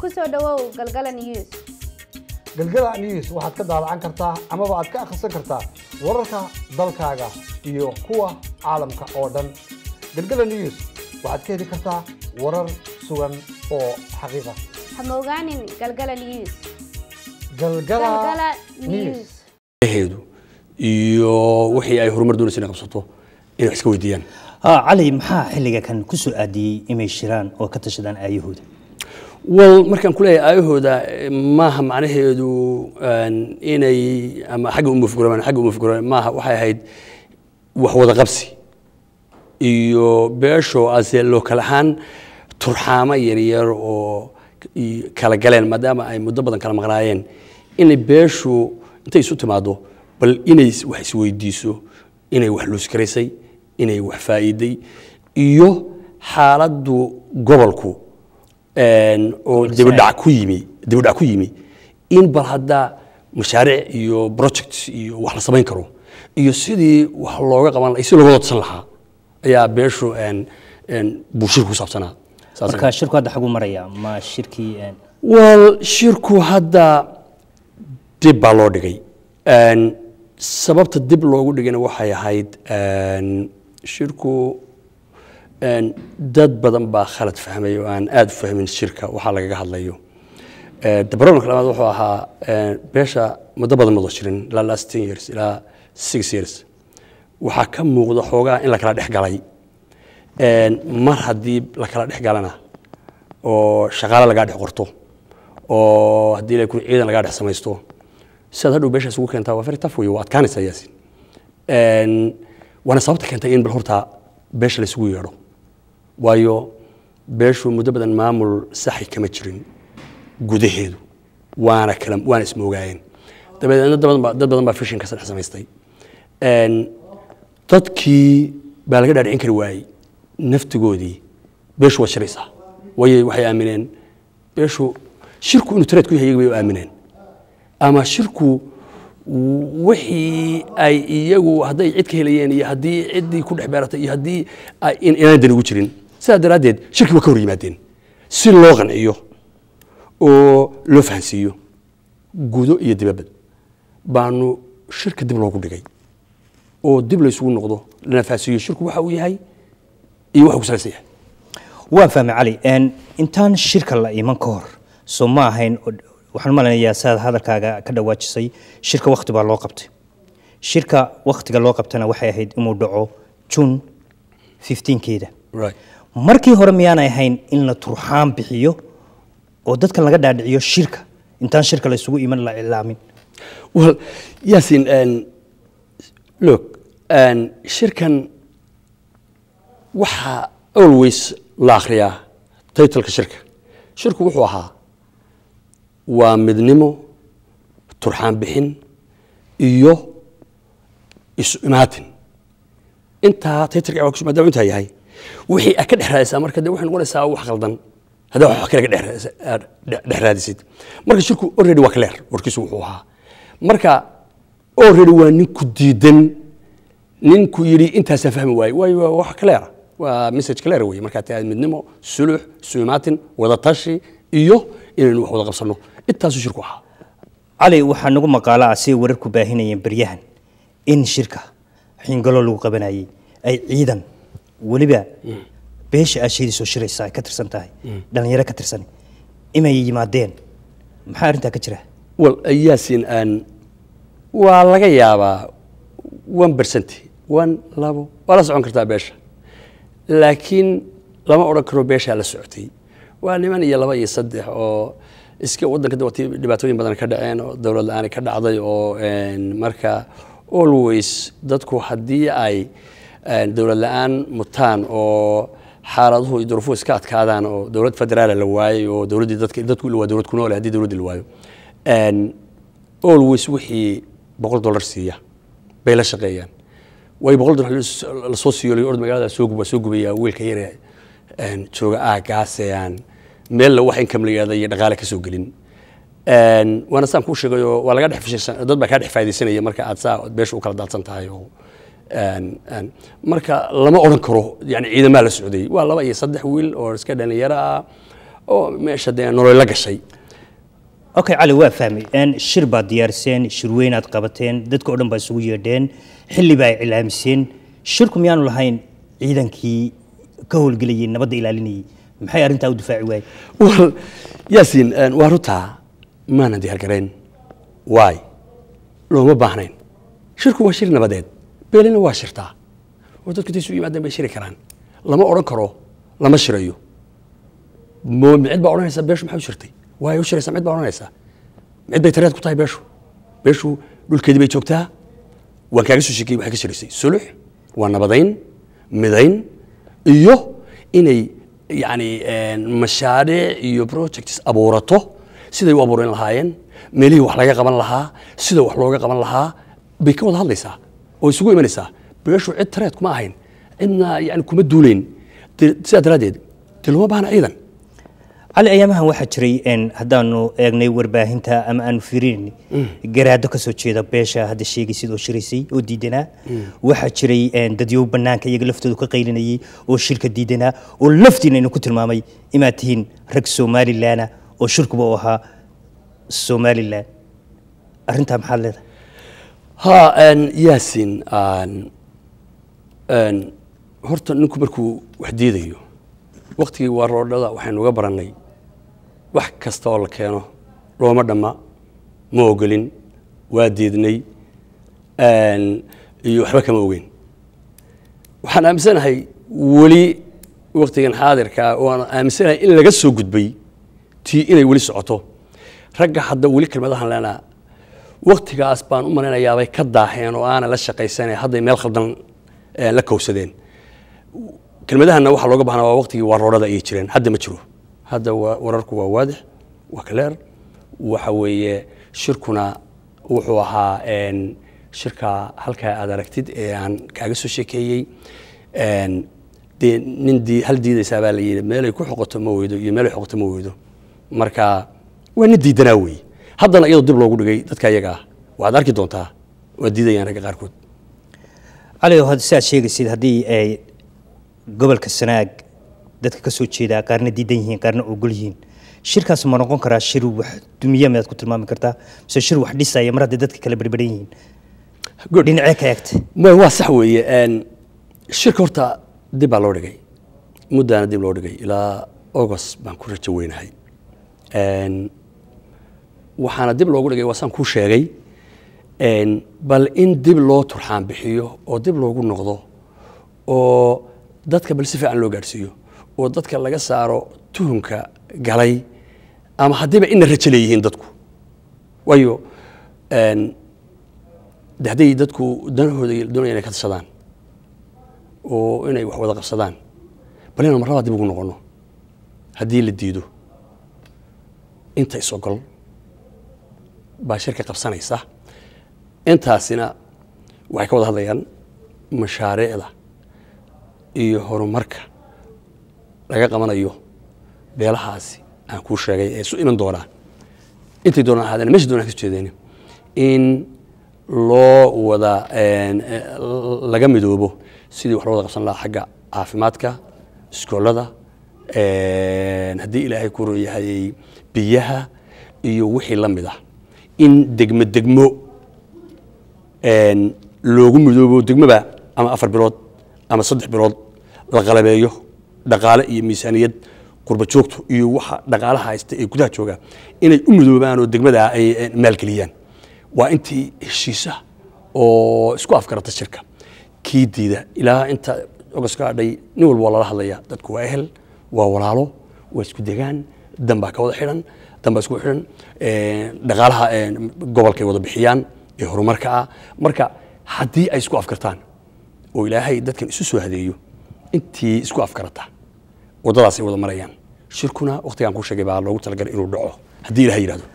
kusoo dhawow galgala news galgala news waxaad ka daabacan kartaa amaba aad ka akhrisan kartaa wararka dalkaaga iyo kuwa caalamka oo dhan galgala news waxaad ka heli kartaa warar sugan oo xaqiiqa hamogaanin galgala galgala news heedu iyo wixii ay horumar doonaysa inay qabsato inay wax iska weydiiyaan ah, cali maxaa xilliga kan ku soo aadiyey imay shiraan oo ka tashadaan aayahooda wal markaan kuleeyahay aayahooda maaha macnaheedu inay ama agga umafguraan agga umafguraan maaha waxay ahayd waxwada qabsi iyo beesho ase lookalahaan turxaamo yaryar oo kala galeen maadaama ay muddo badan kala maqnaayeen inay beeshu intay isu timaado bal inay wax isweydiiso inay wax luuskaraysay inay wax faa'iiday iyo xaaladdu gobolku oo dibdhac ku yimi dibdhac ku yimi in bal hadda mashaariic iyo project iyo wax la samayn karo iyo sidii wax looga qaban lahaa looga dodsan lahaa ayaa beeshu buu shirku ku saabsanaa shirku hadda shirku hadda dib baa loo dhigay sababta dib loogu dhigayna waxay ahayd shirku dad badan baa khalad fahmay oo aan aada fahmin shirka waxaa lagaga hadlayo barnaamijka labaad wuxuu ahaa beesha muddo badan mada jirin ilaa last ten years ilaa six years waxaa ka muuqda xoogaa in la kala dhex galay mar haddii la kala dhex galana oo shaqaale lagaa dhex qorto oo haddii la kun ciidan lagaa dhex samaysto sidaad hadhow beeshaas ugu keentaa waa very tough wey waa adkaanaysaa yaasin waana sababta keentay in bal horta beesha la yeedho waayo beeshu muddo badan maamul saxi kama jirin gudaheedu waana kala waana ismoogaayeen dabeedna dad badan baa fishinka samaystay dadkii baa laga dhaadhicin kari waayey naftigoodii beeshu waa shiraysaa way waxay aamineen beeshu shirku inuu tareed ku yahay iyagu bay aamineen ama shirku wixii ay iyagu hadday cid ka helayeen iyo haddii ciddii ku dhex beeratay iyo haddii inaan ugu jirin sidaa daraaddeed shirki waa ka hor yimaadeen si loo qanciyo oo loo fahansiiyo gudo iyo dibabad baanu shirka dib loogu dhigay oo dib laysugu noqdo lanafaasiyo shirku waxa uu yahay iyo waxa ku salaysan yahay waan fahmay cali intaan shirka la iman ka hor soo ma ahayn waxaan malanayaa saad hadalkaaga ka dhawaajisay shirka wakhti baa loo qabtay shirka wakhtiga loo qabtana waxay ahayd inuu dhaco june 15 right markii hore miyaanay ahayn in la turxaan bixiyo oo dadkan laga dhaadhiciyo shirka intaan shirka la isugu iman la ilaamin well yasin look shirkan waxaa always la akhriyaa titleka shirka shirku wuxuu ahaa waa midnimo turxaan bixin iyo isu imaatin intaa titlka intaa yahay wixii a ka dhexraadisaa marka de waxay noqonaysaa wax qaldan haddaa wax kale ka ah, dhexraadisid marka shirku already waa clear warkiisu wuxuu ahaa marka already waa ninku diidan ninku yidhi intaasaan fahmi waaye waayo wax clear waa message clear wey markaa taad midnimo sulux suumaatin wadatashi iyo inaynu wax wada qabsano intaasuu shirku ahaa cali waxaa nagu maqaala ah siday wararku baahinayeen beryahan in shirka xingalo lagu qabanayay ay ciidan weliba hmm. beesha aad shiraysa shiraysaa ka tirsan tahay hmm. dhallinyaro ka tirsan inay yimaadeen maxaa arrintaa ka jira wal yaasin aan waa laga yaabaa one percent one labo waa la socon kartaa beesha laakiin lama odhan karo beeshaa la socotay waa niman iyo laba iyo saddex oo iska wadanka wati dhibaatooyin badan ka dhaceen oo dowlad la-aani ka dhacday oo marka always dadku haddii ay dowlad la-aan mutaan oo xaaladuhu duruufuhu iska adkaadaan oo dowlad federaala la waayey oo dowladdii dadka dadku waa dowlad ku nool haddii dowladda la waayo always wixii boqol dollar siiya bay la shaqeeyaan way boqol dollar lasoo siyoolay ord magaalada soo guba soo gubaya wiilka yare jooga meel meella wax income la yihahda iyo dhaqaale ka soo gelin waana saan kuu sheegayoo waa laga dhex dad baa kaa dhex faaidaysanaya marka aad saa beesha u kala daadsan tahay oo marka lama odhan karo yani ciidamaa la socday waa laba iyo saddex wiil oo iska dhalinyaro ah oo meesha dee nolol la gashay okay cali waa fahmay shir baad diyaariseen shir weynaad qabateen dadka o dhan baa isugu yeedheen xilli baa ay cilaamiseen shirku miyaanu lahayn ciidankii ka howlgelayay nabadda ilaalinayay maxay arrintaa u difaaci waayey wal yaasiin waa runtaa maana diyaar garayn waay looma baahnayn shirku waa shir nabadeed beelina waa shirtaa oo dadku intay isu yimaadaan bay shiri karaan lama odhan karo lama shirayo mid baa odhanaysa beeshu maxaa u shirtay waayo u shiraysa mid baa odhanaysa mid bay tareed ku tahay beeshu beeshu dhulkeedii bay joogtaa waan kaaga soo sheekeyey waxay ka shiraysay sulux waa nabadayn midayn iyo inay yacni mashaariic iyo projects abuurato siday u abuurin lahaayeen meelihii wax laga qaban lahaa sida wax looga qaban lahaa bay ka wada hadlaysaa oo isugu imanaysaa beeshu cid tareed kuma ahayn cidna yani kuma duulayn sidaa daraaddeed de looma baahna ciidan cali ayaamahan waxaa jiray haddaanu eegnay warbaahinta ama aanu fiirin mm. garaado ka soo jeeda beesha hadda sheegaysid oo shiraysay oo diidanaa mm. waxaa jiray dadyow bannaanka iyaga laftooda ka qaylinayay oo shirka diidanaa oo laftiina inuu ku tilmaamay imaad tihiin rag somalilanah oo shirkuba u ahaa somalilan arintaa maxaad leedahay ha yasin horta ninku markuu wax diidayo waktigii waa roodhada waxaynu uga barannay wax kasta oo la keeno looma dhamma ma ogolin waa diidnay iyo waxba kama ogeyn waxaan aaminsanahay weli waktigan xaadirkaa ah, waan aaminsanahay in laga soo gudbay tii inay weli socoto ragga hadda weli kelmadahan leenaha waktigaas baan u malaynayaabay ka daaheen oo aanay la shaqaysanay hadday meel khaldan eh, la kowsadeen kelmadahanna waxaa looga bahnaa waa waqtigii waroorada ayay jireen hadda ma jiro hadda wararku waa waadix waa kaleer waxa weeye shirkuna wuxuu ahaa shirka halkaa aad aragtid ee aan kaaga soo sheekeeyey dee nin hal diidaysaabaa la yidhi meelay ku xoqoto ma weydo iyo meelay xoqoto ma weydo marka waa nin diidanaa weeye haddana iyadoo dib loogu dhigay dadka ayaga waad arki doontaa waa diidayaan ragga qaarkood cali had sheegaysid haddii ay eh, gobolka sanaag dadka kasoo jeedaa qaarna diidan yihiin qaarna ogol shirkaas ma noqon karaa shir wax dumiya miyaad ku tilmaami kartaa mise shir wax dhisaya mar haddii dadka kala berberan yihiin dhinacee ka eegta waa sax weeye shirka horta dib baa loo dhigay muddaana dib loo dhigay ilaa august baan ku rajo weynahay waxaana dib loogu dhigay waasaan ku sheegay bal in dib loo turxaan bixiyo oo dib loogu noqdo oo dadka bal si fiican loo gaadhsiiyo oo dadka laga saaro tuhunka galay ama haddiiba inna rajo leeyihiin dadku wayo de hadday dadku danahooda doonaya inay ka tashadaan oo inay wax wada qabsadaan bal inaan marlabaa dib ugu noqono haddii la diido inta is baa shirka qabsanaysa intaasina waxay ka wada hadlayaan mashaariicda iyo horumarka laga qabanayo beelahaasi aan kuu sheegay ee su iman doonaan intay doonaan ahaadeen meesha doonaan ka jeedeen in loo wada laga midoobo sidii wax loo wada qabsan lahaa xagga caafimaadka iskoolada haddii ilaahay ku royahayey biyaha iyo wixii la mid ah in degmo degmo loogu midoobo degmaba ama afar bilood ama saddex bilood la qalabeeyo dhaqaale iyo miisaaniyad qurba joogto iyo waxa dhaqaalaha haysta ee gudaha jooga inay u midoobaan oo degmada ay maalgeliyaan waa intii heshiisa oo isku afkarata shirka kii diida ilaa inta ogaska hadhay nin walba waa lala hadlayaa dadku waa ehel waa walaalo waa isku degaan dan baa ka wada xidhan dambas ku xidhan eh, dhaqaalaha eh, gobolkay wada bixiyaan ee horumarka ah marka haddii ay isku afkartaan oo ilaahay dadkan isu soo hadeeyo intii isku afkarata waddadaas wada marayaan shirkuna wakhtigaan ku sheegay baa loogu talagalay inuu dhaco haddii ilahay yidhahdo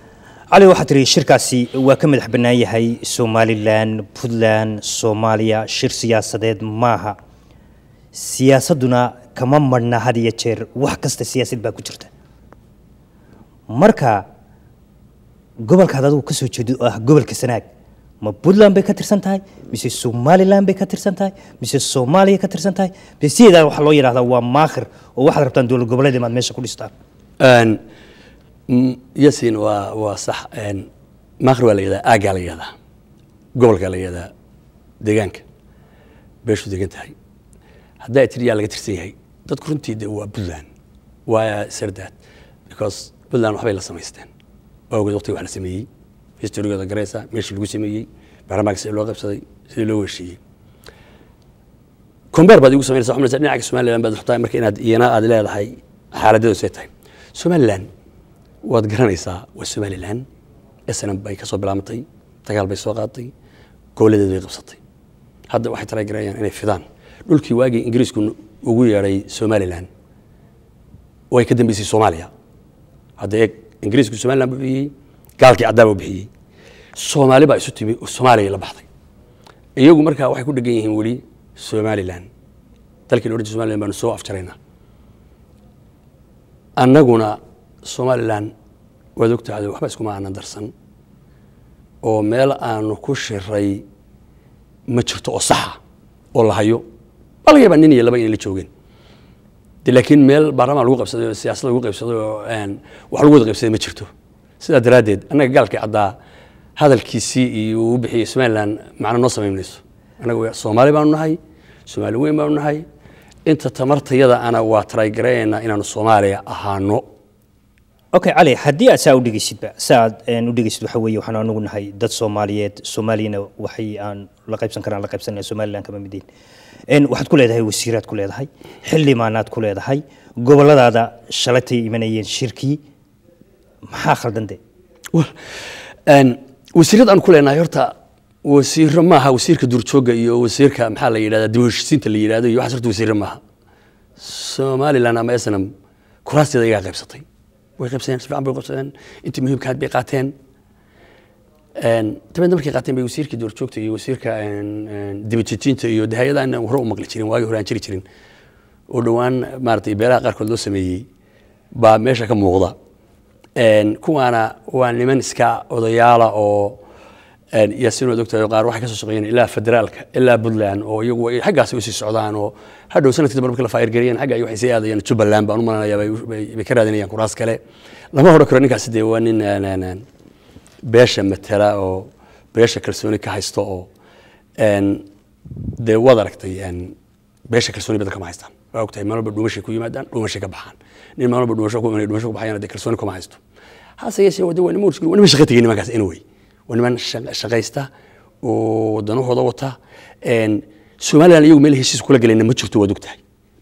cali waxaa tiri shirkaasi waa ka madax bannaan yahay somalilan puntland soomaaliya shir siyaasadeed maaha siyaasaduna kama marna had iyo jeer wax kasta siyaasad baa ku jirta marka gobolkaad adigu kasoo jeedid oo ah gobolka sanaag ma puntland bay ka tirsan tahay mise somalilan bay ka tirsan tahay mise soomaaliya ka tirsan tahay mise sideedaan waxaa loo yidhahdaa waa maakhir oo waxaad rabtaan dowlad goboleed inaad meesha ku dhistaan yasin waa waa sax maakhir waa la yihahdaa aaggaa la yihahdaa gobolkaa la yihahdaa deegaanka beeshu degan tahay haddaa etria laga tirsan yahay dadku runtii de waa puntland waa sardaad because puntland waxbay la samaysteen awgeed waqtiga wax la sameeyey historigooda garaysa meeshii lagu sameeyey barlamaanka sidii loo qabsaday sidii loo heshiiyey combeer baad igu sameynaysa waxaa mnaysa dhinaca somaliland baad xogtahay marka inaad iyana aad leedahay xaaladeedu say tahay somaliland waad garanaysaa waa somaliland snm bay kasoo soo bilaabantay dagaal bay soo qaaday gooladeed bay qabsatay hadda waxay talagarayaan inay fidaan dhulkii waagii ingiriisku ugu yeedhay somalilan way ka dambeysay soomaaliya hadda ingiriisku somalilan buu bixiyey gaalkii caddaa buu bixiyey soomaali baa isu timi oo soomaaliya la baxday iyagu markaa waxay ku dhegan yihiin weli somalilan dalkii la odhan jiray somalilan baanu soo afjaraynaa annaguna somalilan waad ogtaado waxba iskuma aanan darsan oo meel aanu ku shiray ma jirto oo saxa oo la hayo bal yaba nin iyo laba inay la joogeen de laakiin meel baarlamaan lagu qabsaday oo lagu qaybsaday oo wax lagu wada qaybsaday ma jirto sidaa daraaddeed annaga gaalkii caddaa hadalkiisii iyo uu bixiyey somalilan macno noo samayn annaga soomaali baanu nahay soomaali weyn baanu nahay inta tamartayada ana waa taraygaraynaa inaanu soomaaliya ahaano okay cali haddii aad saa u dhegeysidba saaad u dhegeysid waxa weeye waxaan anugu nahay dad soomaaliyeed soomaaliyana waxay aan la qaybsan karaan la qaybsanaya somalilan kama midiin waxaad ku leedahay wasiiraad ku leedahay xildhibaanaad ku leedahay goboladaada shalatay imanayeen shirkii maxaa khaldande wasiirad aan ku leenahay horta wasiiro maaha wasiirka duurjooga iyo wasiirka maxaa la yidhahda dibheshiisiinta la yidhahdo iyo waxaas horta wasiiro maaha somalilan ama snm kuraasteeda ayaa qaybsatay way qaybsadeen si fiican bay qaybsadeen intii muhiimka bay qaateen dabedna markay qaateen bay wasiirka doorjoogta iyo wasiirka dibajejinta iyo dahayadana hore u maqli jirin waagii hore aan jiri jirin oo dhowaan maarata beelaha qaarkood loo sameeyey baa meesha ka muuqda kuwaana waa niman iska odayaala oo yaasinood ogtahay qaar waxay kasoo shaqeeyeen ilaa federaalka ilaa puntland oo iyagu xaggaasi usii socdaan oo hadhow sanadkii dambe markii la faayargareeyeen xagga waxay sii aadayeen jubbaland baan u malanayaa bay ka raadinayaan kuraas kale lama horo karo ninkaasi dee waa nin beesha matala oo beesha kalsooni ka haysta oo dee waad aragtay beesha kalsooni badan kama haystaan waa ogtahay maalin walba ku yimaadaan dhuumashay ka baxaan nin maalin walba ku imanay dhuumasho ku baxayana dee kalsooni kuma haysto hase yeeshee waa niman mashguul waa niman shaqo tegay nimankaas anyway waa niman shaqaysta oo wadanahooda wata somaliland iyagu meel heshiis kula galeenna ma jirto waad ogtahay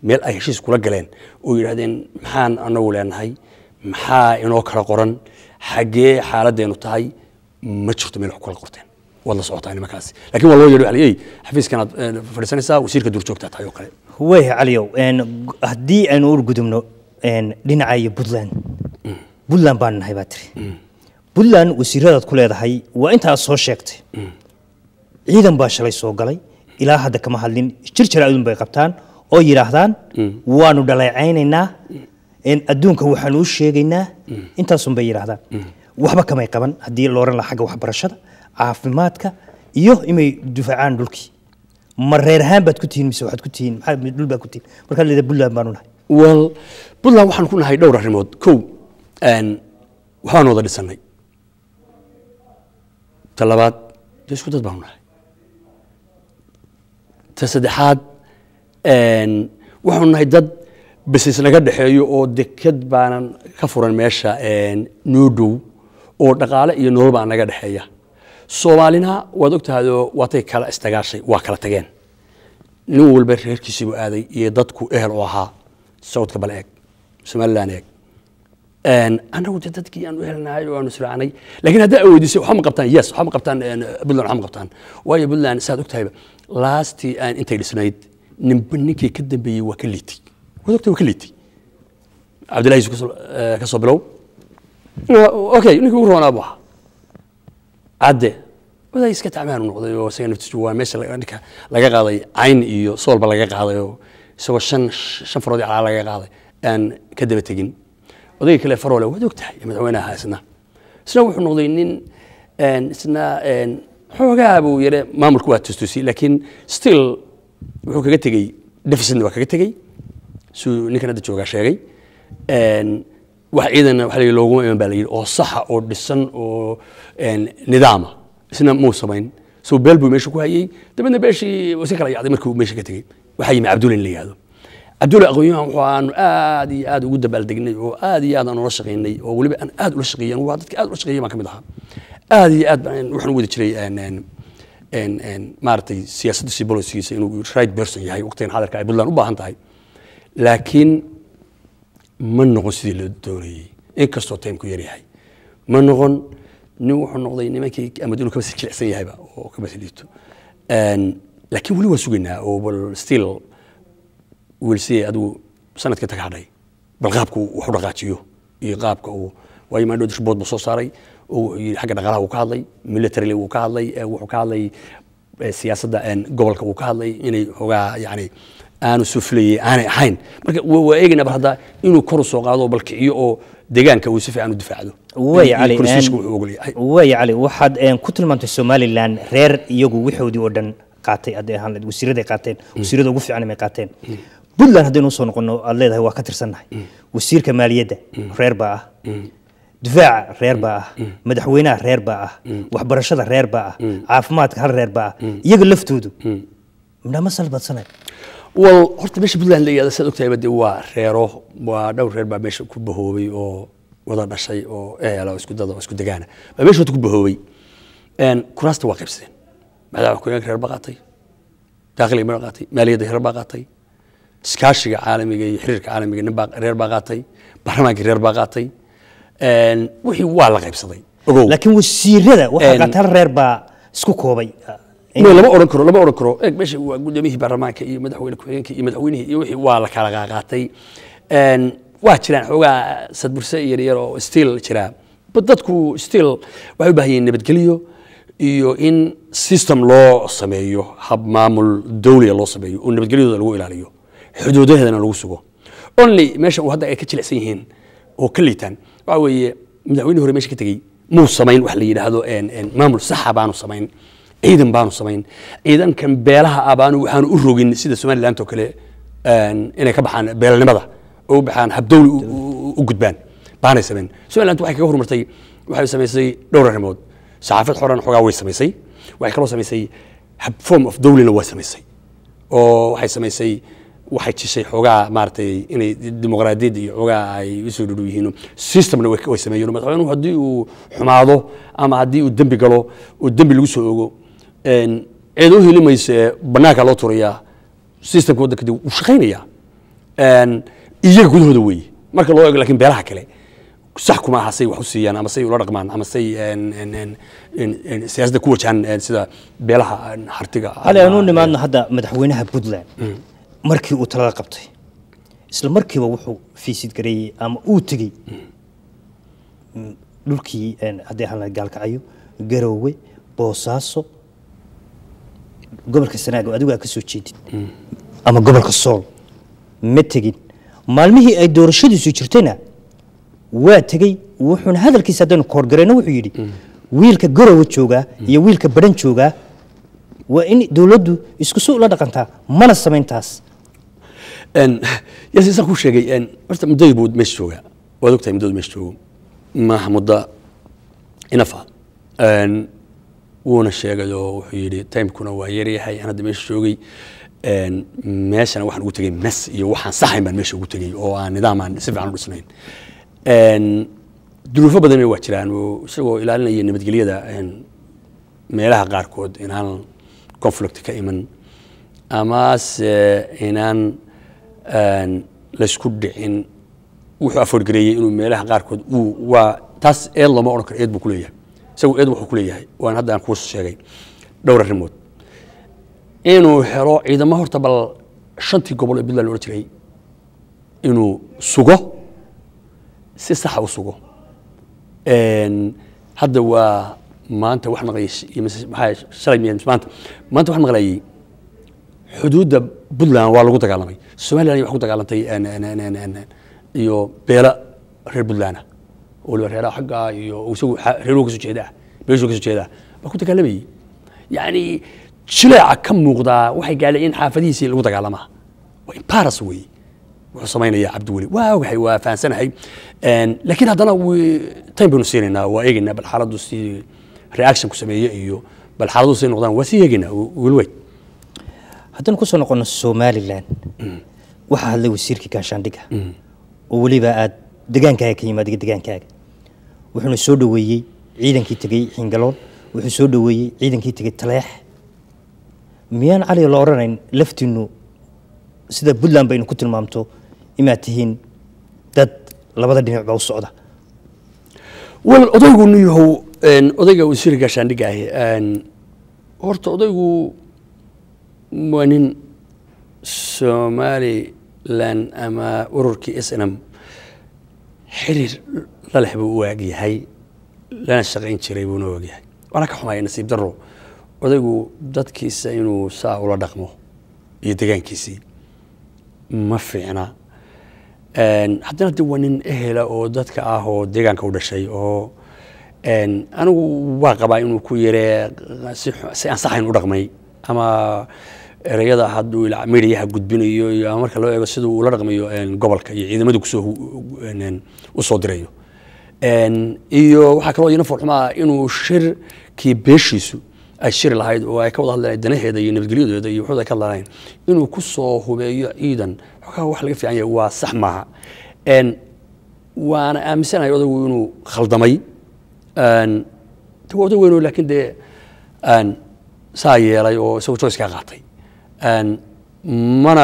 meel ay heshiis kula galeen oo yidhahdeen maxaan anagu leenahay maxaa inoo kala qoran xaggee xaaladeenu tahay ma jirto meel wax kula qorteen waad la socotaa nimankaasi lakin waa loo yeedho cali xafiiskanaad eh, fadhiisanaysaa wasiirka duurjoogta tahay oo kale waya caliyow haddii aynu ur gudubno dhinaca iyo puntland mm. puntland baan nahay baa tiri mm. puntland wasiiradaad ku leedahay waa intaad soo sheegtay mm. ciidan baa shalay soo galay ilaa hadda kama hadlin jirjir adun bay qabtaan oo yidhaahdaan waanu dhaleecaynaynaa adduunka waxaan u sheegaynaa intaasun bay yidhaahdaan waxba kamay qaban haddii looran la xagga waxbarashada caafimaadka iyo inay dufacaan dhulkii ma reer ahaan baad ku tihiin mise waxaad ku tihiin maxaa dhul baa ku tihiin markaa leedahay puntland baanu nahay wel puntland waxaan ku nahay dhowr arrimood kow waxaan wada dhisannay ta labaad dee isku dad baanu nahay ta saddexaad waxaanu nahay dad basis laga dhexeeyo oo deked baanan ka furan meesha noo oo dhaqaale iyo nolol baa naga dhexeeya soomaalina waad ogtahayoo waatay kala isdagaashay waa kala tageen nin walba reerkiisiibu aaday iyo dadku ehel oo ahaa sawdka bal eeg somalilan eeg annagu de dadkii aanu helnahay oo aanu israacnay laakiin haddaa aweydiisay waxba ma qabtaan yes waxba ma qabtaan puntland waxba ma qabtaan waayo puntland saad ogtahayba laastii aan intay dhisnayd ninba ninkii ka dambeeyey waa ka liitay godobt wa ka liitay cabdillahi eh, ka soo bilow okay ninkii ugu roonaa bu ahaa cadde wadaa iska tacmaan noqday oo isaga naftiisu waa meesha ninka laga qaaday cayn iyo soolba laga qaaday oo isagoo shan shan farood calaa laga qaaday aan ka daba tegin odayga kale farole waad og tahay isna isna wuxuu noqday nin isna xoogaa buu yare maamulku waa tustusi laakiin still wuxuu kaga tegey deficitna waa kaga tegey siduu ninkan hadda joogaa sheegay wax ciidanna waa looguma iman ba la yidhi oo saxa oo dhisan oo nidaama isna muu samayn so beel buu meesha ku hayey dabeedna beeshii si kala yacday markii meesha ka tegey waxaa yimi cabdulla in la yihahdo cabdulla aqoon-yahan waxaanu aad iyo aad ugu dabaaldegnay oo aad iyo aad aan ula shaqaynay oo weliba aan aad ula shaqeeyey anigu waa dadka aad ula shaqeeyay baan ka mid ahaa aad iyo aad waxaan u wada jiray maaratay siyaasaddiisii bolosigiisa inuu right person yahay waqtigan xadarka ay buntland u baahan tahay laakiin ma noqon sidii loo doonayey inkastoo timku yaryahay ma noqon nin wuxuu noqday nimankii amadul ka bas jilicsan yahayba oo ka liito laakiin weli waa sugaynaa oo bal still wilsiye adigu sanadka taga bal qaabka wax u dhaqaajiyo iyo qaabka uu waayo maadhood ribood buu soo saaray oo xagga dhaqaalaha wuu ka hadlay militarily wuu ka hadlay wuxuu ka hadlay siyaasadda gobolka wuu ka hadlay inay hoogaa yacni aanu sufleeyey aanay ahayn marka waa eegaynaa bal hadda inuu kor u soo qaado bal kiciyo oo deegaanka uu si fiican u difaacdo waaya cali waxaad ku tilmaamtay somalilan reer iyagu wixoodii oo dhan qaatay hadday ahaan lahayd wasiiraday qaateen wasiirada ugu fiican may qaateen puntland haddaynu usoo noqono aad leedahay waa ka tirsannahay wasiirka maaliyadda reer baa ah difaaca reer baa ah madaxweynaha reer baa ah waxbarashada reer baa ah caafimaadka hal reer baa ah iyaga laftoodu midhaama salbaadsanay horta meesha puntland la yihahda saad ogtahayba dee waa reero waa dhowr reer baa meesha ku bahoobay oo wada dhashay oo ehela isku dada isku degaana baa meesha ku bahoobay kuraasta waa qaybsadeen madaxa ku reer baa qaatay daaqliga meel qaatay maaliyadda reer baa qaatay iskaashiga caalamiga iyo xiriirka caalamiga nin baa reer baa qaatay baarlamaanka reer baa qaatay wixii waa la qaybsaday ogow laakiin wasiirada waxaa qaatan reer baa isku koobay lama ohan karo lama ohan karo eeg meesha waa gudoomiyihii baarlamaanka iyo madaxweyne ku-xigeenka iyo madaxweynihii iyo wixii waa la kala qaaqaatay waa jiraan xoogaa sadburse yar yar oo stiil jiraa dadku stiil waxay u baahan yihin nabadgelyo iyo in system loo sameeyo hab maamul dowliga loo sameeyo oo nabadgelyadooda lagu ilaaliyo xuduudaheedana lagu sugo only meesha uu hadda ay ka jilicsan yihiin oo ka liitaan waxa weeye madaxweynihii hore meesha ka tegey muu samayn wax la yidhaahdo maamul saxa baanu samayn ciidan baanu samayn ciidankan beelaha ah waxaanu u rogin sida somaliland oo kale inay ka baxaan beelnimada oo u habdowli u gudbaan baanay samayn somaliland waxay kaga horumartay waxay samaysay dhowr arrimood saxaafad xoran xoogaa way samaysay waxay kaloo samaysay hab form of dowlina waa samaysay oo waxay samaysay waxay jishay xoogaa maaragtay inay dimuqraadiyadda iyo xoogaa ay usoo dhudhu yihiin systemna way sameeyeen madaxweynuhu haddii uu xumaado ama haddii uu dembi galo oo dembi lagu soo ogo ceed u heli ee eh, banaanka loo turayaa systemka waddanka dib u shaqaynaya iyaga gudahooda weeye marka loo eego lakin beelaha kale sax kuma aha say wax u siiyaan ama say ula dhaqmaan ama say siyaasadda ku wajhaan sida beelaha hartiga cali aan u nimaadno eh, hadda madaxweynaha puntland hmm. markii uu talada qabtay isla markiiba wuxuu fiisid gareeyey ama uu tegey hmm. hmm. dhulkii haddii ahaan gaalkacyo garoowe boosaaso gobolka sanaago adigu aa ka soo ama gobolka sool ma tegin maalmihii ay doorashadiisu jirtayna waa tegey wuxuuna hadalkiisa haddaynu koorgareyno wuxuu yidhi wiilka garowa joogaa iyo wiilka badhan joogaa waa in dowladdu isku soo ula dhaqantaa mana samayntaas yaasisaan ku sheegay horta muddadii buu meesha joogaa waad ogtahay muddadu meesha joogo maaha muddo inafa wuuna sheegay oo wuxuu yidhi timekuna waa yaryahay aan hadda meesha joogay meeshana waxaan ugu tegay mes iyo waxaan sahayn baan meesha ugu tegey oo aan nidaamaan si fiican u dhisnayn duruufo badanna waa jiraan oo isagoo ilaalinaya nabadgelyada meelaha qaarkood inaan conflict ka iman amase eh, inaan laysku dhicin wuxuu aforgareeyey inuu meelaha qaarkood waa taas eed looma odhan karo eed buu ku leeyahay isagu eed wuxuu ku waan hadda aan kuu sheegay dhowr arrimood inuu helo ciidamo horta bal shantii gobol ee puntland odhan jiray inuu sugo si saxa u sugo hadda waa maanta wax maqlayay maanta wax maqlayay xuduudda puntland waa lagu dagaalamay somaliland wax ku dagaalantay iyo beela reer puntland reer aggaa iyo sag kasoo jeedaa beeshu kasoo jeedaa baa ku dagaalamayay yani jileeca ka muuqdaa waxay gaadhay in xaafadihiisii lagu dagaalamaa waa imbaras wey wuxuu samaynaya cabdiweli waa ogahay waa fahansanahay laakiin haddana time baynu siinaynaa waa eegaynaa bal xaaladdu si reaction ku sameeye iyo bal xaaladdu si noqdaan waa sii eegaynaa wilweyd haddaynu kusoo noqono somalilan waxaa hadlay wasiirkii gaashaandhiga oo weliba aad degaankaaga ka yimaad deegaankaaga wuxuuna soo dhaweeyey ciidankii tegey xingaloon wuxuu soo dhaweeyey ciidankii tegey taleex miyaan cali la odhanayn laftiinu sida puntland baynu ku tilmaamto inaad tihiin dad labada dhinacba u socda wel odaygu niyahow odayga wasiir gaashaandhiga horta odaygu waa nin somalilan ama ururkii s n m xiriir lalex buu u waagyahay lana shaqayn jiray buuna waagyahay waana ka xumaya nasiib daro odaygu dadkiisa inuu saa ula dhaqmo iyo degaankiisii ma fiicna haddana de waa nin ehela eh oo dadka ah oo deegaanka u dhashay oo anigu waa qabaa inuu ku yare si aan saxayn u dhaqmay ama ereyada hadduu mediyaha gudbinayo iyo ama marka loo eego siduu ula dhaqmayo gobolka iyo ciidamadii kusoo u dirayo iyo waxaa kaloo uniform xumaa inuu shirkii beeshiisu ay shiri lahayd oo ay ka wada hadleen danaheeda iyo nabadgelyadeeda iyo waxood ka hadlanayn inuu ku soo hubeeyo ciidan xoogaha wax laga fiican yahay waa sax maaha waana aaminsanahay odagu inuu khaldamay odag weyno laakiin dee saa yeelay oo isagu joycekaa qaatay mana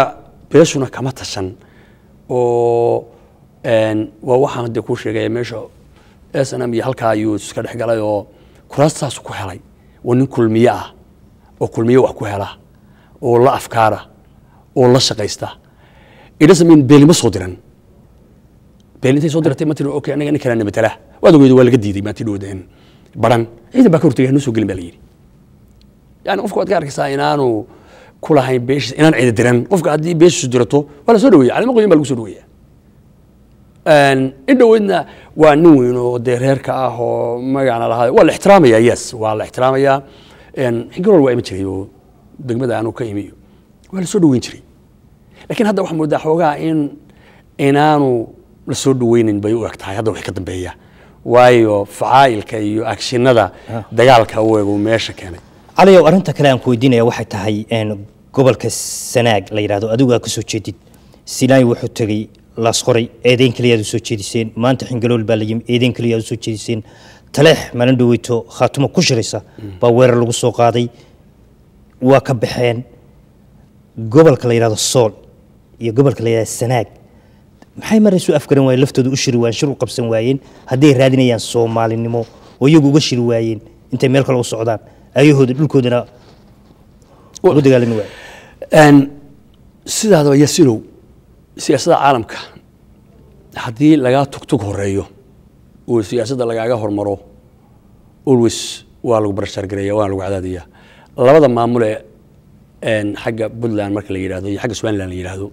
beeshuna kama tashan oo waa waxaan dee kuu sheegaya meesha s n m iyo halkaa ayuu iska dhex galay oo kuraastaas ku helay oo nin kulmiye ah oo kulmiye wax ku hela oo la afkaara oo la shaqaysta idhasamin beeli ma soo diran beeli intay soo diratay ma okay anaga nin kalaa matala waad ogeyd waa laga diiday maanti dhowdeen baran ciidan baa ka hortagay hanoo soo gelin baa la yidhi yani qofka waad ka arkaysaa inaanu kulahayn beeshiis inaan ciida diran qofka haddii beeshiisu dirato waa la soo dhaweeya calimo qoyan baa lagu soo dhaweeya idhoweydna waa nin weyn oo dee reerka ah oo magaana lahaa waa la ixtiraamaya yes waa la ixtiraamaya xigarool waa ima jiray oo degmada aanu ka imi waa lasoo dhaweyn jiray lakiin hadda waxaa moodaa xoogaa in inaanu lasoo dhaweynin bay u eg tahay hadda wixii ka dambeeya waayo facaa'ilka iyo agshinada dagaalka u egu meesha keenay caliyow arrinta kale aan ku weydiinaya waxay tahay gobolka sanaag la yidhahdo adigu aa ka jeedid sinaayi wuxuu tegey laas qoray eedeyn kaliyaad usoo jeediseen maanta xingalool baa layimi eedeyn kaliyaad usoo jeediseen taleex maalin dhaweyto khaatimo ku shiraysa baa weerar lagu soo qaaday waa ka baxeen gobolka la yidhahdo sool iyo gobolka la yidhahdo sanaag maxay maraysu afgaran waayeen laftooda u shiri waayeen shir u qabsan waayeen hadday raadinayaan soomaalinimo oo iyagu uga shiri waayeen intay meel kale u socdaan ayahooda dhulkoodana ugu dagaalami waayeen sidaadaba yasinow siyaasadda caalamka haddii lagaa tugtug horeeyo oo siyaasadda lagaaga hormaro always waa lagu barashaargareeya waana lagu cadaadaya labada maamule xagga puntland marka la yidhahdo iyo xagga somalilan la yidhaahdo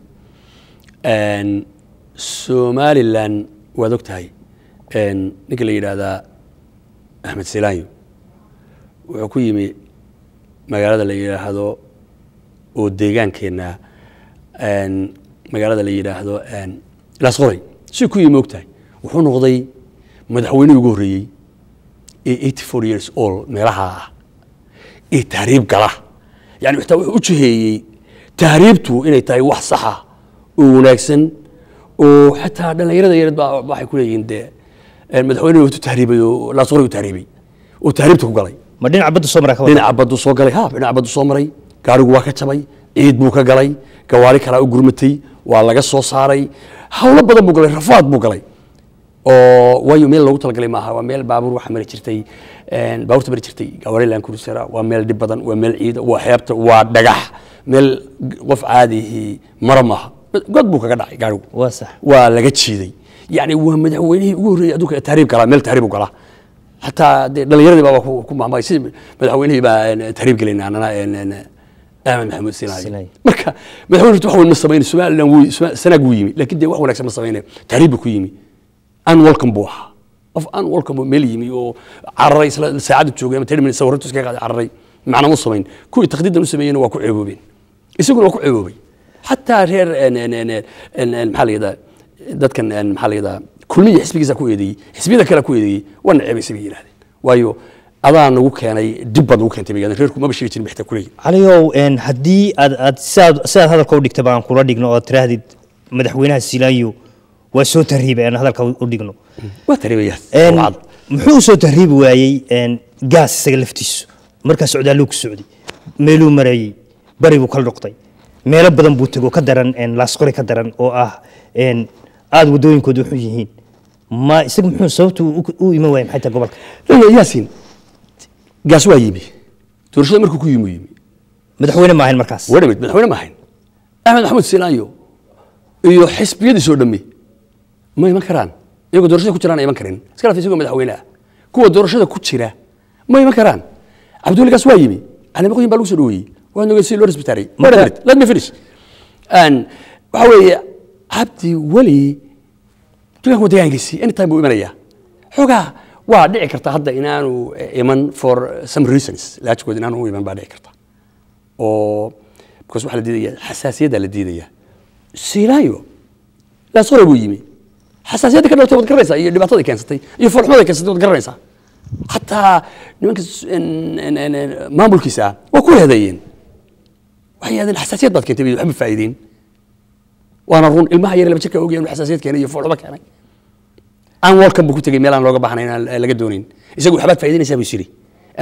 somalilan waad og tahay ninka la yidhaahdaa axmed silaanyo wuxuu ku yimi magaalada la yidhaahdo oo deegaankeenna magaalada la yidhaahdo lasqoray si ku yimi ogtahay wuxuu noqday madaxweynihii ugu horreeyey ee eighty four years oll meelaha ah ee tahriib gala yani xitaa wuxuu u jiheeyey tahriibtu inay tahay wax saxa oo wanaagsan oo xataa dhallinyarada yared ba waxay ku leeyihiin dee madaxweynehi wutu tahriibay oo lasqoray u tahriibay oo tahriibta ku galay ma dhinaca baddu soo maray dhinaca baddu soo galay ha dhinaca baddu soo maray gaarigu waa ka jabay ciid buu ka galay gawaari kalaa u gurmatay waa laga soo saaray hawlo badan buu galay rafaad buu galay oo waayo meel loogu talagalay maaha waa meel baabuur waxa mari jirtay baabuurta mari jirtay gawaarilan kurusera waa meel dhib badan waa meel ciida waa xeebta waa dhagax meel qof caadihi mara maaha god buu kaga dhacay gaarigu waa sax waa laga jiiday yani waa madaxweynihii ugu horreeyay adduunka tahriib galaa meel tahriib u galaa xataa dhallinyaradii baaba ku mahmay si madaxweynihii baa tahriib gelayna aamin maxamuud sinaayi marka madaxweyne ruto wax weyn ma samayna somalilan wy sanaag wuu yimi laakiin dee wax wanaagsan ma samaynaya tahriib buu ku yimi unwelcome buu ahaa qof unwelcome buu meel yimi oo cararay isla saacadda joogay ama ten minutes sawirratu iskaga qaaday cararay macna ma samayn kuwii takdiidan u sameeyeyna waa ku ceeboobeen isaguna waa ku ceeboobay xataa reer maxaa la yidhaha dadkan maxaa la yidhaha kulmiya xisbigiisa ku eedeeyey xisbiyada kale ku eedeeyey waa naceebay isagay yidhahdeen waayo adaa nagu keenay dibbaad nagu keentay magaalada reerku maba sheegi jirin maxta kuleeyi caliyow haddii aad aad sidaad sidaad hadalka u dhigta baan kula dhigno oo tiraahdid madaxweynaha siilaanyo waa soo tahriibay aan hadalka u dhigno waa tahriibayaa muxuu soo tahriibi waayey gaas isaga laftiisu markaa socdaaluu ku socday meeluu mareeyey bari buu kala dhoqday meelo badan buu tego ka daran laasqori ka daran oo ah aada wadooyinkooda wuxuu yihiin ma isaga muxuu sababtu u iman waayey maxay tahay gobolka yaasin gaas waa yimi doorashada markuu ku yimi yimi madaxweyne ma ahayn markaas were wait madaxweyne ma ahayn axmed axmed sinaayo iyo xisbiyadiisoo dhami ma iman karaan iyagoo doorashada ku jiraan iman karin iska lafta isagoo madaxweyne ah kuwa doorashada ku jira ma iman karaan cabdulle gaas waa yimi cali maqoyin baa lagu soo dhaweeyey waxaan ogeyn si loo resbitaaray let me finish waxa weeye cabdi weli degaanku deegaankiisii anytime buu imanaya xoogaa waa dhici karta hadda inaanu e, iman for some reasons laakood inaanu u iman baa dhici karta oo because waxaa la diidaya xasaasiyaddaa la diidaya silaayo laasqora buu yimi xasaasiyadda ka dhalatay waad garanaysaa iyo dhibaatadii keensatay iyo foolxumadii keensatay waad garanaysaa xataa nimanka maamulkiisa waa ku hedeeyeen waxay yidhahdeen xasaasiyad baad keentay waxma faa'iideyn waana run ilmaha yar laba jirka ogyaen xasaasiyad keenay iyo foolxumo keenay aan worldcup eh, buu ku tegay meel aan looga baxnay inaan laga doonayn isaga waxbaad faa'idaynaysaa buu yiri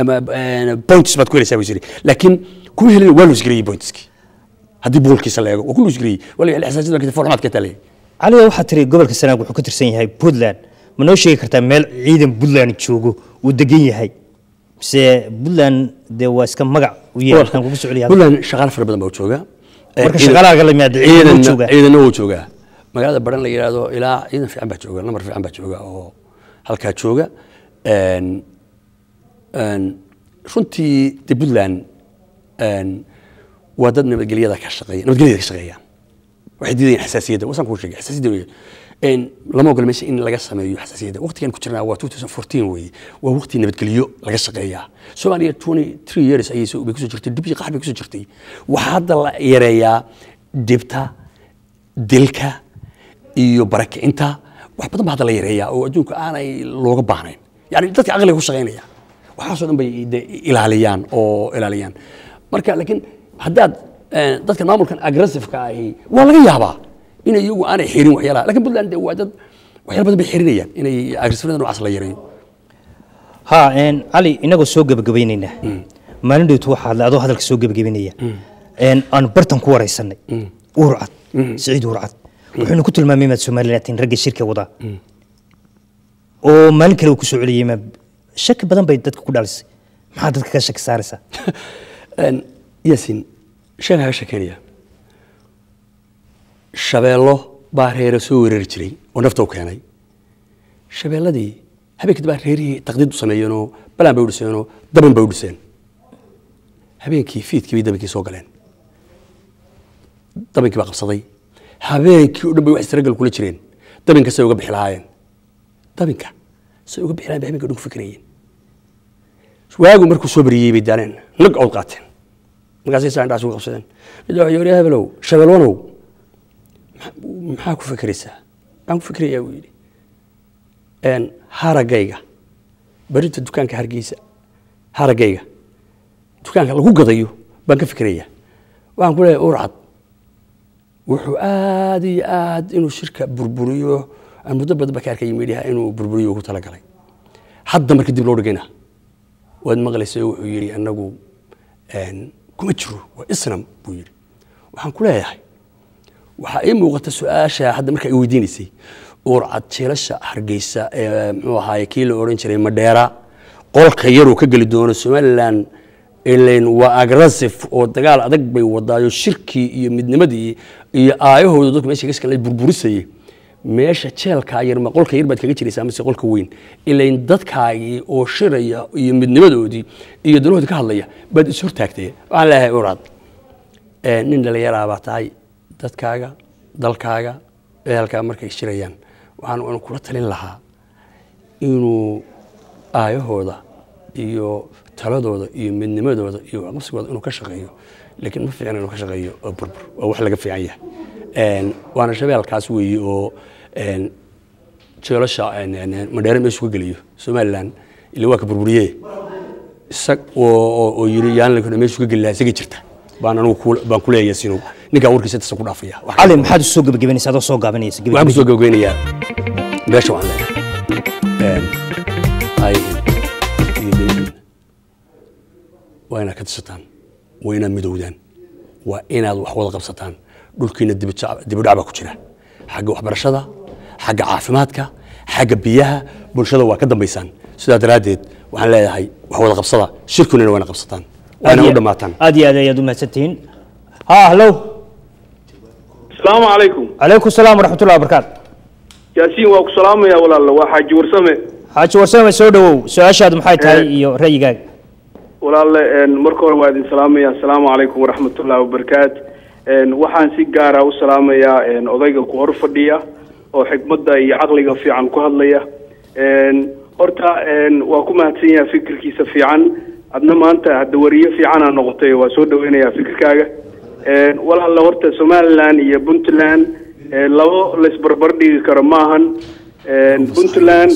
ama eh, points baad ku helaysaa buu yiri laakiin kuwa helay waa loo isgariyay pointski haddii boolkiisa la eego waa ku loo isgariyay waa la xasaasiyada ka formaad ka talay cali waxaa tiri gobolka sanaag wuxuu ka tirsan yahay Puntland ma noo sheegi kartaa meel ciidan Puntland joogo uu degan yahay mise Puntland de waa iska magac u yeelkan kugu socday Puntland shaqaal fara badan baa jooga eh, marka shaqaalaha kala miyaa ciidan jooga ciidan oo jooga magaalada baran la yihahdo ilaa ciidan fiican baa jooga namar fiican baa jooga oo halkaa jooga runtii de puntland waa dad nabadgelyada ka shaqeeya nabadgelyada ka shaqeeya waxay diidayaan xasaasiyadda wasaan kuu sheegay xasaasiyadda lama ogola meesha in laga sameeyo xasaasiyadda waqtigan ku jirnaa waa 2014 weeye waa waqti nabadgelyo laga shaqeeyaa soomaaliya 23 years ayay bay kusoo jirtay dibyi qaxbay kusoo jirtay waxaa hadda la yareeyaa dhibta dilka iyo barakicinta wax badan ba hadda la yareeyaa oo adduunka aanay looga baahnayn yani dadka aqliga ku shaqaynaya waxaasoo dhan bay ilaaliyaan oo ilaaliyaan marka laakiin haddaad eh, dadka maamulkan agressiveka ahi waa laga yaabaa in iyagu aanay xirin waxyaalaha lakin puntland de waa dad waxyaala badan bay xirinayaan inay agressivnada noocaas la yareeyo ha cali inagoo soo gebagabaynayna hmm. maalin dhowtu waxaa hadlay adoo hadalka soo gebagabaynaya hmm. aan bartan ku waraysanay hmm. uurcad siciid uurcad wuxuuna ku tilmaamay maad somalilan atiin ragga shirka wadaa hmm. oo maalin kale uu ku soo celiyey maab shaki badan bay dadka ku dhalisay maxaa dadka ka shaki saaraysaa yaasin shan kaga shekeynaya shabeello baa reera soo weerari jiray oo nafta u keenay shabeelladii habeenkii baa reerihii taqdiid u sameeyeenoo balaan bay u dhiseenoo daban bay u dhiseen habeenkii fiidkii bay dabankii soo galeen dabankii baa qabsaday habeenkii o dhan bay wax isragal kula jireen dabinka say uga bixi lahaayeen dabinka say uga bixi lahayen habeenka dhan ku fikirayeen waagu markuu soo bariyey bay daaneen nag cod qaateen markaasay saandhaas uga qabsadeen mid waxay yori eh, heblow shabeelwanow maxaa ku fikiraysaa maxaan ku fikirayaa buu yidhi haragayga barinta dukaanka hargeysa haragayga dukaanka lagu gadayo baan ka fikirayaa waxaan ku leeyahay urcad wuxuu aada iyo aad inuu shirka burburiyo muddo badan bakaarka yimidha inuu burburiyo ugu talagalay hadda marka dib loo dhigayna waad maqlaysa wuxuu yidhi anagu kuma jiro waa islam buu yidhi waxaan ku leeyahay waxaa ii muuqata su-aasha hadda markaa i weydiinaysay uurcad jiilasha hargeysa ee mxuu ahaaye kii la odhan jiray madheera qolka yaruu ka geli doono somalilan ilan waa agrasif oo dagaal adag bay wadaayo shirkii iyo midnimadii iyo aayahooda dadku meesha gaskala burburisayay meesha jeelkaa yar qolka yar kaga jiraysaa mase qolka weyn ilayn dadkaagii oo shiraya iyo midnimadoodii iyo danahoodii ka hadlaya baad is hortaagtay waxaan leeyahay oraad nin dhalinyaraabaa tahay dadkaaga dalkaaga ehelkaa markay shirayaan waxaan kula talin lahaa inuu aayahooda iyo taladooda iyo midnimadooda iyo waqabsigooda inuu ka shaqeeyo laakiin ma fiicna inuu ka shaqeeyo oo burbur oo wax laga fiican yahay waana shabeelkaas weeye oo jeelasha madheere meeshu ka geliyo somalilan ile waa ka burburiye isag oo yiri yaan lakuna meeshu ka geli lahaa isaga jirta baan anigu baan ku leeyahay sinow ninkaa warkiisa tasa ku dhaafaya cali maxaad u soo adoo soo gaabanaysa waxaan ku soo gebagabaynayaa meesha waan leeyahay waa inaad ka tisataan waa inaad midowdaan waa inaad wax wada qabsataan dhulkiina dibidhac baa ku jira xagga waxbarashada xagga caafimaadka xagga biyaha bulshada waa ka dambaysaan sidaa daraaddeed waxaan leeyahay wax wada qabsada shirkunina waana qabsataan waana u dhammaataan aad iyo aad ayaad umahadsantihiin ha ahlow asalaamu calaykum calaykum salaam waraxmatullahi wabarakaatu yaasiin waa ku salaamaya walaalo waa xaaji warsame xaaji warsame soo dhawow su-aashaadu maxay tahay eh. iyo ra'yigaaga walaale marka hore waa idin salaamaya asalaamu calaykum waraxmatullahi wabarakaatu waxaan si gaara ah u salaamayaa odayga ku hor fadhiya oo xikmadda iyo caqliga fiican ku hadlaya horta waa ku mahadsanyaha fikirkiisa fiican adna maanta hadda wariye fiicanaa noqotay waa soo dhaweynayaa fikirkaaga walaale horta somalilan iyo puntland labo laisbarbar karo maahan puntland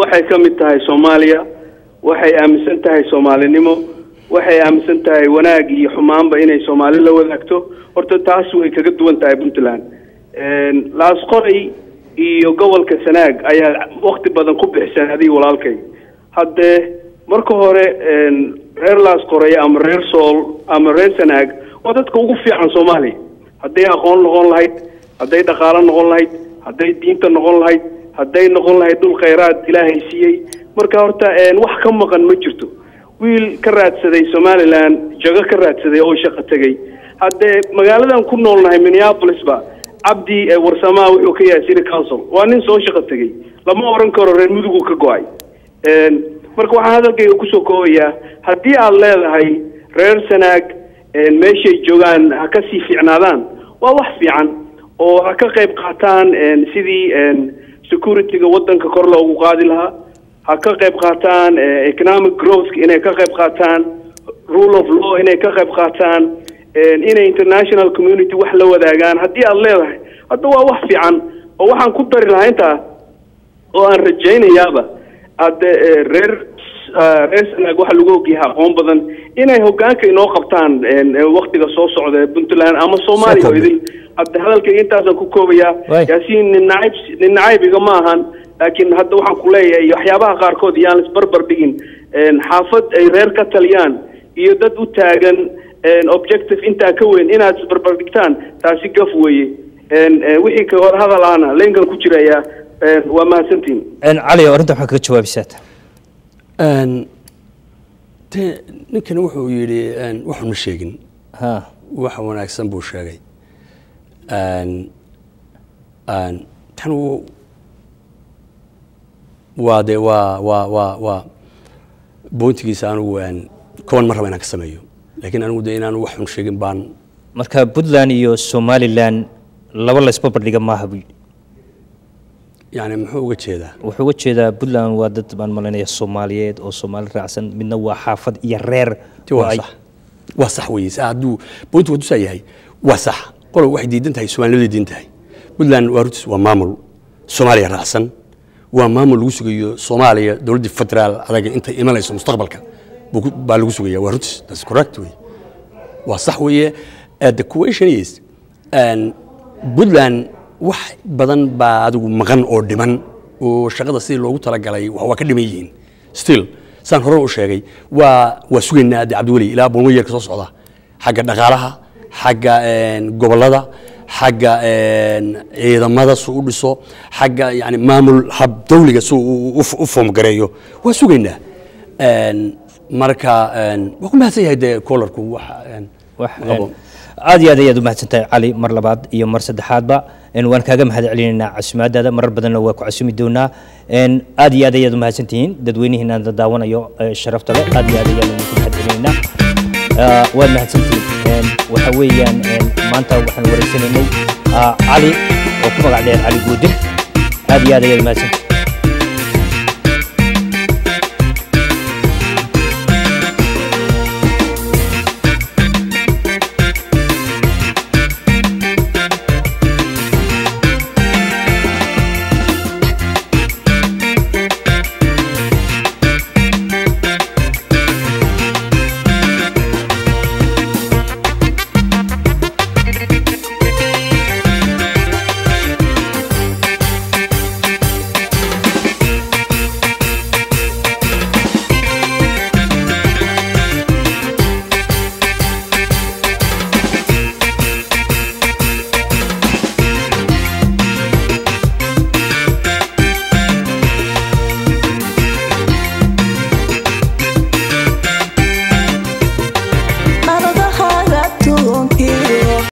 waxay ka mid tahay soomaaliya waxay aaminsan tahay soomaalinimo waxay aaminsan tahay wanaag iyo xumaanba inay soomaali la wadaagto horta taas way kaga duwan tahay puntland laasqoray iyo gobolka sanaag ayaa wakti badan ku bixsan adiga walaalkay haddee marka hore reer laasqoray ama reer sool ama reer sanaag waa dadka ugu fiican soomaaliya hadday aqoon noqon lahayd hadday dhaqaalo noqon lahayd hadday diinta noqon lahayd hadday noqon lahayd dhul khayraad ilaahay siiyey marka horta wax ka maqan ma jirto wiil ka raadsaday somalilan jago ka raadsaday oo shaqo tegey haddee magaaladan ku noolnahay minneabolisba cabdi warsamaha wuxuu ka yahay city council waa nin soo shaqo tegey lama oran karo reer mudugu ka go-ay marka waxaan hadalkayga kusoo koobayaa haddii aad leedahay reer sanaag meeshay joogaan ha ka sii fiicnaadaan waa wax fiican oo ha ka qayb qaataan sidii security-ga wadanka kor loogu qaadi lahaa ha ka qayb qaataan eh, economic growth inay ka qayb qaataan rule of law inay ka qayb qaataan eh, inay international community wax la wadaagaan haddii aada leedahay hadda waa wax fiican oo waxaan ku dari lahaa intaa oo aan rajaynayaaba adde eh, reer ah, reer sanaag waxa lagu ogyahay aqoon badan inay hogaanka inoo qabtaan waktiga soo socda puntland ama soomaaliya oo idil hadalkayga intaasaan ku koobayaa yaasiin ninnaayb ninnacayb igama ahan laakiin hadda waxaan ku leeyahay waxyaabaha qaarkood iyaan isbarbar dhigin xaafad ay reer ka taliyaan iyo dad u taagan objective intaa ka weyn inaad isbarbar dhigtaan taasi gaf weeye wixii ka hor hadal leynkan ku jiraya waa mahadsantiin cali arrinta waxaa kaga jawaabisaata ninkani wuxuu yidhi waxun sheegin wax wanaagsan buu sheegay tan waa de waa waa waa waa boyntigiisa anigu koban ma raba inaan ka sameeyo laakiin anigu de inaan wax xun sheegin baan marka puntland iyo somalilan laba laysba bandhiga maaha buu yidhi yani muxuu uga jeedaa wuxuu uga jeedaa puntland waa dad baan malaynaya soomaaliyeed oo soomaali raacsan midna waa xaafad iyo reer waa sax wey hadduu buuntu wadusaa yahay waa sax qolow waxay diidan tahay soomaalinimada diidan tahay puntland waa rutis waa maamul soomaaliya raacsan waa maamul lagu sugayo soomaaliya dowladdii federaal adaga intay imanayso mustaqbalka baa lagu sugaya waa rutis that's correct wey waa sax weeye the question is puntland wax badan baa adigu maqan oo dhiman oo shaqada sidii loogu talagalay waa ka dhiman yihiin still saan hore u sheegay waa waa sugaynaa addi cabdiweli ilaa boonwayeerka soo socda xagga dhaqaalaha xagga gobollada xagga ciidamada su u dhiso xagga yani maamul hab dawliga si u foomgareeyo waa sugaynaa marka waa ku mahadsan yahay dee koolarku wax aad iyo aad ayaad u mahadsantahay cali mar labaad iyo mar saddexaadba waan kaaga mahad celinaynaa casumaadaada marar badanna waa ku casumi doonaa aad iyo aad ayaad u mahadsantihiin dadweynihiin aan daawanayo sharafta le aad iyo aad ayaan ku mahad celinaynaa waad mahadsantihiin waxa weeyaan maanta waxaan wareysanaynay cali oo ku magac dheer cali guudir aad iyo aad ayaad mahadsantihiin